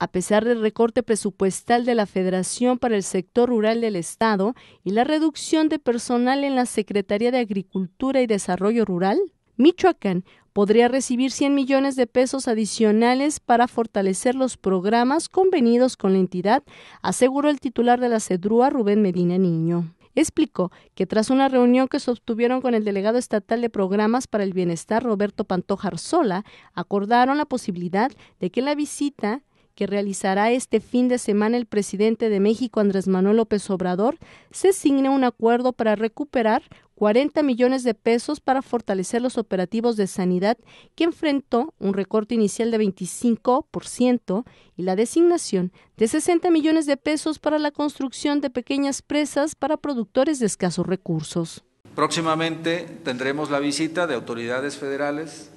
a pesar del recorte presupuestal de la Federación para el sector rural del Estado y la reducción de personal en la Secretaría de Agricultura y Desarrollo Rural, Michoacán podría recibir 100 millones de pesos adicionales para fortalecer los programas convenidos con la entidad, aseguró el titular de la CEDRUA, Rubén Medina Niño explicó que tras una reunión que sostuvieron con el delegado estatal de programas para el bienestar Roberto Pantoja Arzola, acordaron la posibilidad de que la visita que realizará este fin de semana el presidente de México, Andrés Manuel López Obrador, se signe un acuerdo para recuperar 40 millones de pesos para fortalecer los operativos de sanidad que enfrentó un recorte inicial de 25% y la designación de 60 millones de pesos para la construcción de pequeñas presas para productores de escasos recursos. Próximamente tendremos la visita de autoridades federales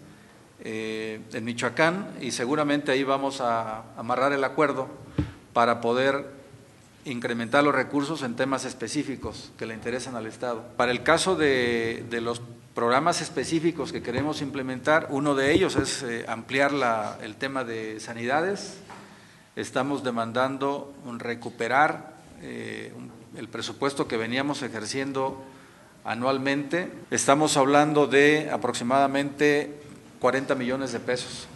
eh, en Michoacán y seguramente ahí vamos a amarrar el acuerdo para poder incrementar los recursos en temas específicos que le interesan al Estado. Para el caso de, los programas específicos que queremos implementar, uno de ellos es eh, ampliar el tema de sanidades. Estamos demandando un recuperar eh, el presupuesto que veníamos ejerciendo anualmente. Estamos hablando de aproximadamente 40 millones de pesos,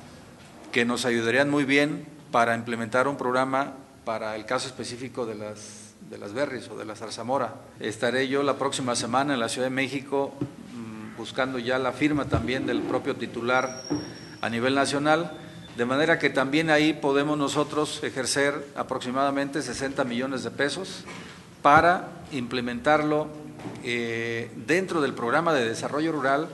que nos ayudarían muy bien para implementar un programa para el caso específico de las, de las berries o de la zarzamora. Estaré yo la próxima semana en la Ciudad de México mm, buscando ya la firma también del propio titular a nivel nacional, de manera que también ahí podemos nosotros ejercer aproximadamente 60 millones de pesos para implementarlo eh, dentro del programa de desarrollo rural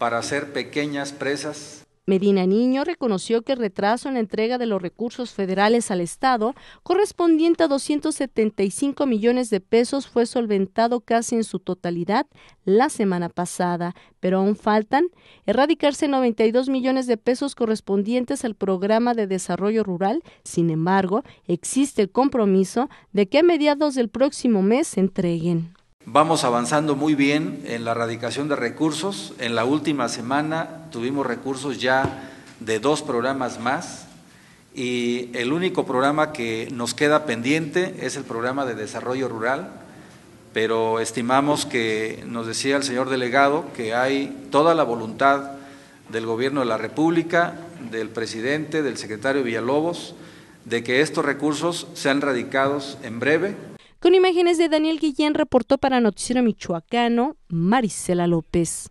para hacer pequeñas presas. Medina Niño reconoció que el retraso en la entrega de los recursos federales al Estado, correspondiente a 275 millones de pesos, fue solventado casi en su totalidad la semana pasada, pero aún faltan erradicarse 92 millones de pesos correspondientes al programa de desarrollo rural. Sin embargo, existe el compromiso de que a mediados del próximo mes se entreguen. Vamos avanzando muy bien en la radicación de recursos. En la última semana tuvimos recursos ya de dos programas más y el único programa que nos queda pendiente es el programa de desarrollo rural, pero estimamos que, nos decía el señor delegado, que hay toda la voluntad del Gobierno de la República, del presidente, del secretario Villalobos, de que estos recursos sean radicados en breve con imágenes de Daniel Guillén reportó para Noticiero Michoacano Marisela López.